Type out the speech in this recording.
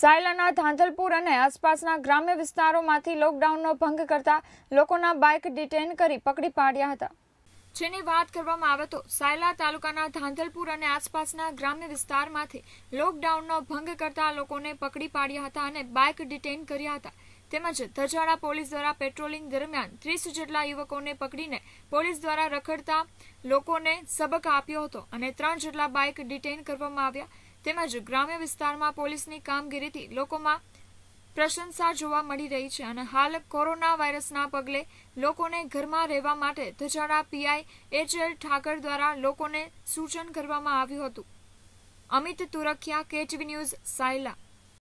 સાયલાના ધાંધલપુર અને આસપાસના ગ્રામ્ય વિસ્તારોમાંથી લોકડાઉનનો ભંગ કરતા લોકોના બાઇક ડિટેન કરી પકડી પાડ્યા હતા જેની વાત કરવામાં આવે તો સાયલા તાલુકાના ધાંધલપુર અને આસપાસના ગ્રામ્ય વિસ્તારમાંથી લોકડાઉનનો ભંગ કરતા લોકોને પકડી પાડ્યા હતા અને બાઇક ડિટેન કર્યા હતા તેમજ ધજાડા પોલીસ દ્વારા પેટ્રોલિંગ દરમિયાન ત્રીસ જેટલા યુવકોને પકડીને પોલીસ દ્વારા રખડતા લોકોને સબક આપ્યો હતો અને ત્રણ જેટલા બાઇક ડિટેન કરવામાં આવ્યા તેમજ ગ્રામ્ય વિસ્તારમાં પોલીસની કામગીરીથી લોકોમાં પ્રશંસા જોવા મળી રહી છે અને હાલ કોરોના વાયરસના પગલે લોકોને ઘરમાં રહેવા માટે ધજાડા પીઆઈ એચ એલ ઠાકર દ્વારા લોકોને સૂચન કરવામાં આવ્યું હતું અમિત તુરખિયા કેટીવી ન્યૂઝ સાયલા